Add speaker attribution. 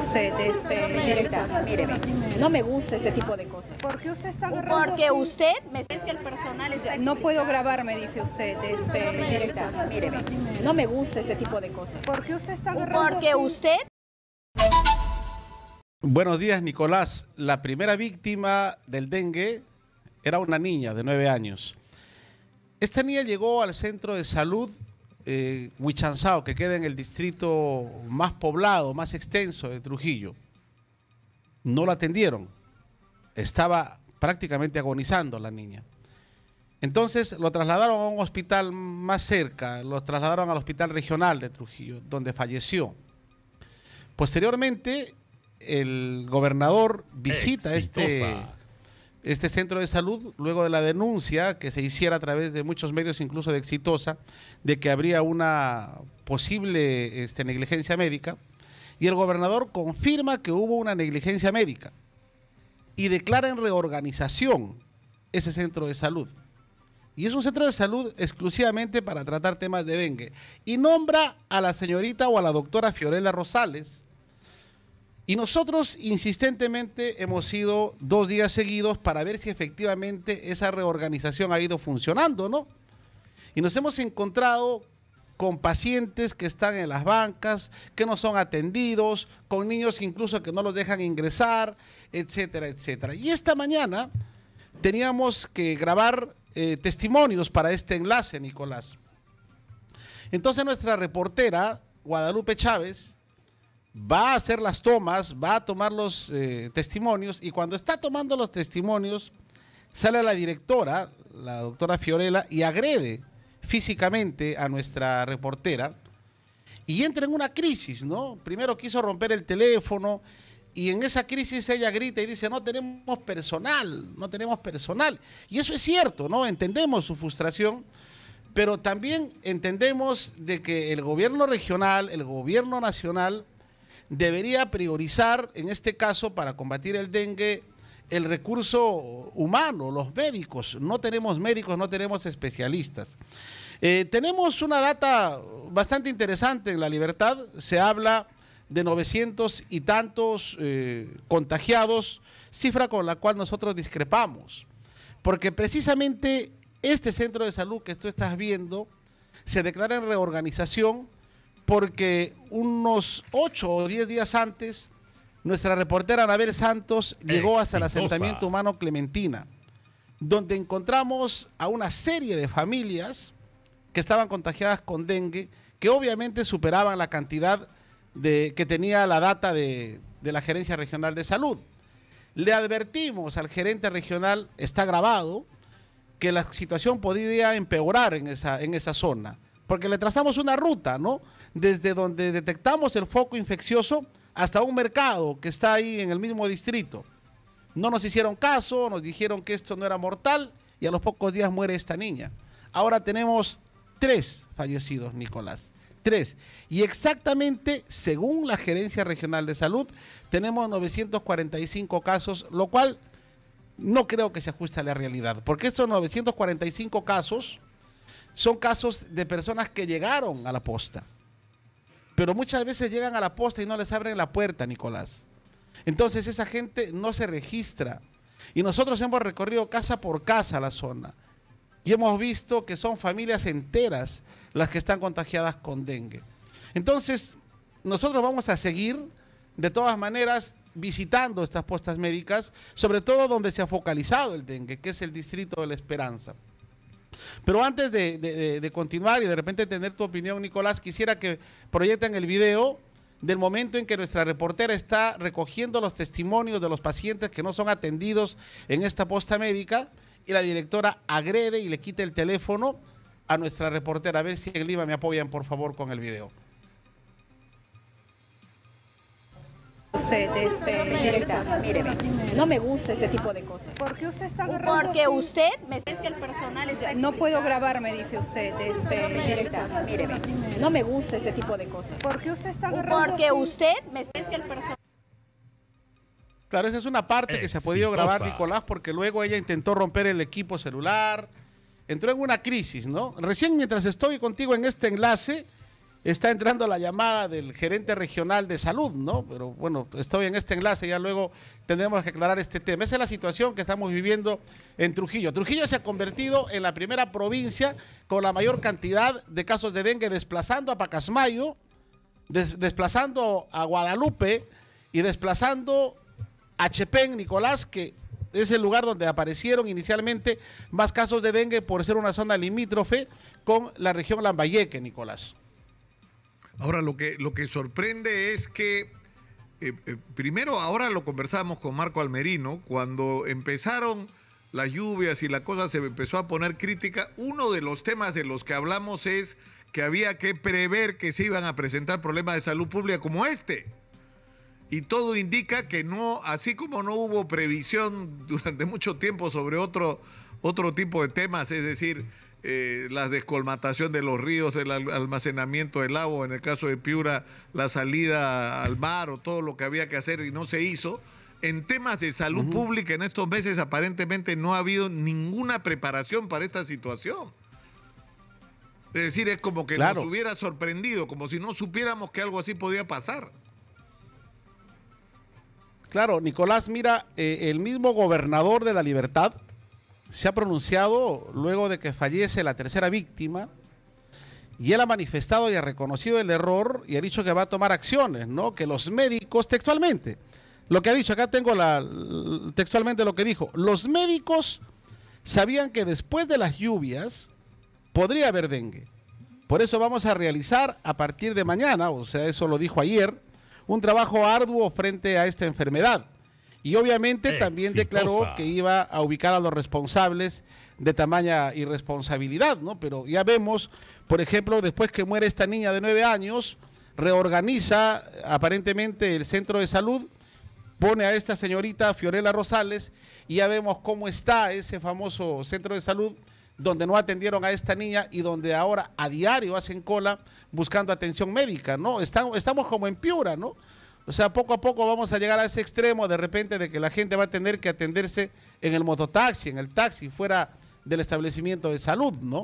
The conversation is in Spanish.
Speaker 1: usted directa, este, no me gusta ese tipo de cosas. ¿Por qué usted está agarrando? Porque usted que el personal No puedo grabarme, dice usted directa, este, no me gusta ese tipo de cosas. ¿Por qué usted está agarrando? Porque usted Buenos días, Nicolás. La primera víctima del dengue era una niña de nueve años. Esta niña llegó al centro de salud eh, Huichanzao, que queda en el distrito más poblado, más extenso de Trujillo, no la atendieron. Estaba prácticamente agonizando la niña. Entonces lo trasladaron a un hospital más cerca, lo trasladaron al hospital regional de Trujillo, donde falleció. Posteriormente, el gobernador visita este este centro de salud, luego de la denuncia que se hiciera a través de muchos medios, incluso de Exitosa, de que habría una posible este, negligencia médica, y el gobernador confirma que hubo una negligencia médica y declara en reorganización ese centro de salud. Y es un centro de salud exclusivamente para tratar temas de dengue. Y nombra a la señorita o a la doctora Fiorella Rosales, y nosotros insistentemente hemos ido dos días seguidos para ver si efectivamente esa reorganización ha ido funcionando, ¿no? Y nos hemos encontrado con pacientes que están en las bancas, que no son atendidos, con niños incluso que no los dejan ingresar, etcétera, etcétera. Y esta mañana teníamos que grabar eh, testimonios para este enlace, Nicolás. Entonces nuestra reportera, Guadalupe Chávez, va a hacer las tomas, va a tomar los eh, testimonios y cuando está tomando los testimonios sale la directora, la doctora Fiorella, y agrede físicamente a nuestra reportera y entra en una crisis, ¿no? Primero quiso romper el teléfono y en esa crisis ella grita y dice, no tenemos personal, no tenemos personal. Y eso es cierto, ¿no? Entendemos su frustración, pero también entendemos de que el gobierno regional, el gobierno nacional, debería priorizar, en este caso, para combatir el dengue, el recurso humano, los médicos. No tenemos médicos, no tenemos especialistas. Eh, tenemos una data bastante interesante en La Libertad. Se habla de 900 y tantos eh, contagiados, cifra con la cual nosotros discrepamos. Porque precisamente este centro de salud que tú estás viendo se declara en reorganización porque unos ocho o diez días antes, nuestra reportera Anabel Santos llegó hasta el asentamiento humano Clementina, donde encontramos a una serie de familias que estaban contagiadas con dengue, que obviamente superaban la cantidad de, que tenía la data de, de la Gerencia Regional de Salud. Le advertimos al gerente regional, está grabado, que la situación podría empeorar en esa, en esa zona porque le trazamos una ruta, ¿no? Desde donde detectamos el foco infeccioso hasta un mercado que está ahí en el mismo distrito. No nos hicieron caso, nos dijeron que esto no era mortal y a los pocos días muere esta niña. Ahora tenemos tres fallecidos, Nicolás. Tres. Y exactamente, según la Gerencia Regional de Salud, tenemos 945 casos, lo cual no creo que se ajuste a la realidad, porque estos 945 casos son casos de personas que llegaron a la posta. Pero muchas veces llegan a la posta y no les abren la puerta, Nicolás. Entonces esa gente no se registra. Y nosotros hemos recorrido casa por casa la zona. Y hemos visto que son familias enteras las que están contagiadas con dengue. Entonces, nosotros vamos a seguir, de todas maneras, visitando estas postas médicas, sobre todo donde se ha focalizado el dengue, que es el distrito de la Esperanza. Pero antes de, continuar y de repente tener tu opinión, Nicolás, quisiera que proyecten el video del momento en que nuestra reportera está recogiendo los testimonios de los pacientes que no son atendidos en esta posta médica y la directora agrede y le quite el teléfono a nuestra reportera. A ver si en Lima me apoyan, por favor, con el video. Usted, este, directa, míreme, no me gusta ese tipo de cosas. ¿Por qué usted está agarrando? Porque usted me... dice que el personal No puedo grabarme, dice usted, este, directa, míreme, no me gusta ese tipo de cosas. ¿Por qué usted está Porque usted me... dice que el personal... Claro, esa es una parte que se ha podido grabar Nicolás porque luego ella intentó romper el equipo celular, entró en una crisis, ¿no? Recién mientras estoy contigo en este enlace está entrando la llamada del gerente regional de salud, ¿no? Pero bueno, estoy en este enlace, ya luego tendremos que aclarar este tema. Esa es la situación que estamos viviendo en Trujillo. Trujillo se ha convertido en la primera provincia con la mayor cantidad de casos de dengue, desplazando a Pacasmayo, desplazando a Guadalupe y desplazando a Chepén, Nicolás, que es el lugar donde aparecieron inicialmente más casos de dengue por ser una zona limítrofe con la región Lambayeque, Nicolás. Ahora, lo que, lo que sorprende es que, eh, eh, primero, ahora lo conversamos con Marco Almerino, cuando empezaron las lluvias y la cosa se empezó a poner crítica, uno de los temas de los que hablamos es que había que prever que se iban a presentar problemas de salud pública como este. Y todo indica que no, así como no hubo previsión durante mucho tiempo sobre otro, otro tipo de temas, es decir, eh, la descolmatación de los ríos, el almacenamiento del agua, en el caso de Piura, la salida al mar o todo lo que había que hacer y no se hizo. En temas de salud pública en estos meses aparentemente no ha habido ninguna preparación para esta situación. Es decir, es como que nos hubiera sorprendido, como si no supiéramos que algo así podía pasar. Claro, Nicolás, mira, eh, el mismo gobernador de la Libertad, se ha pronunciado luego de que fallece la tercera víctima y él ha manifestado y ha reconocido el error y ha dicho que va a tomar acciones, ¿no? Que los médicos, textualmente, lo que ha dicho, acá tengo la, textualmente lo que dijo, los médicos sabían que después de las lluvias podría haber dengue. Por eso vamos a realizar a partir de mañana, o sea, eso lo dijo ayer, un trabajo arduo frente a esta enfermedad. Y obviamente también declaró que iba a ubicar a los responsables de tamaña irresponsabilidad, ¿no? Pero ya vemos, por ejemplo, después que muere esta niña de nueve años, reorganiza aparentemente el centro de salud, pone a esta señorita Fiorella Rosales y ya vemos cómo está ese famoso centro de salud donde no atendieron a esta niña y donde ahora a diario hacen cola buscando atención médica, ¿no? Estamos, estamos como en Piura, ¿no? O sea, poco a poco vamos a llegar a ese extremo de repente de que la gente va a tener que atenderse en el mototaxi, en el taxi, fuera del establecimiento de salud, ¿no?